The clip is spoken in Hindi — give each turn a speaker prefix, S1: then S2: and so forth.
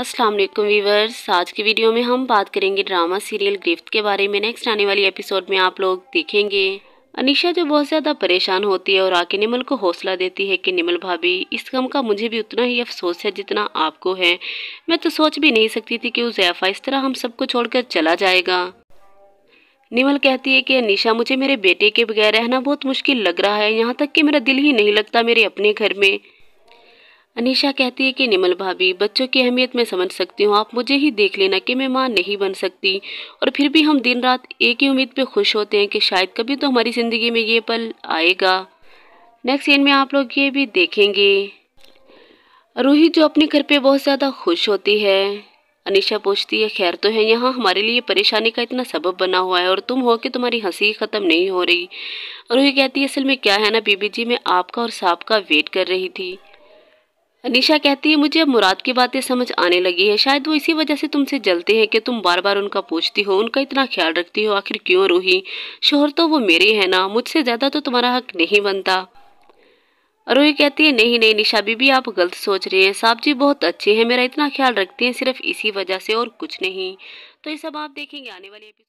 S1: अस्सलाम वालेकुम वीवर्स आज की वीडियो में हम बात करेंगे ड्रामा सीरियल गिरफ्त के बारे में नेक्स्ट आने वाली एपिसोड में आप लोग देखेंगे अनिशा जो बहुत ज़्यादा परेशान होती है और आके निमल को हौसला देती है कि निमल भाभी इस गम का मुझे भी उतना ही अफसोस है जितना आपको है मैं तो सोच भी नहीं सकती थी कि उजैफा इस तरह हम सबको कर चला जाएगा निमल कहती है कि अनिशा मुझे मेरे बेटे के बगैर रहना बहुत मुश्किल लग रहा है यहाँ तक कि मेरा दिल ही नहीं लगता मेरे अपने घर में अनिशा कहती है कि निमल भाभी बच्चों की अहमियत मैं समझ सकती हूँ आप मुझे ही देख लेना कि मैं माँ नहीं बन सकती और फिर भी हम दिन रात एक ही उम्मीद पे खुश होते हैं कि शायद कभी तो हमारी ज़िंदगी में ये पल आएगा नेक्स्ट सीन में आप लोग ये भी देखेंगे रूही जो अपने घर पे बहुत ज़्यादा खुश होती है अनिशा पूछती है खैर तो है यहाँ हमारे लिए परेशानी का इतना सबब बना हुआ है और तुम हो कि तुम्हारी हंसी ख़त्म नहीं हो रही रूही कहती है असल में क्या है ना बीबी जी मैं आपका और साहब का वेट कर रही थी अनिशा कहती है मुझे अब मुराद की बातें समझ आने लगी है शायद वो इसी वजह से तुमसे जलते हैं कि तुम बार बार उनका पूछती हो उनका इतना ख्याल रखती हो आखिर क्यों रूही शोहर तो वो मेरे हैं ना मुझसे ज़्यादा तो तुम्हारा हक नहीं बनता रूही कहती है नहीं नहीं निशा बीबी आप गलत सोच रहे हैं साहब जी बहुत अच्छे हैं मेरा इतना ख्याल रखते हैं सिर्फ इसी वजह से और कुछ नहीं तो ये सब आप देखेंगे आने वाले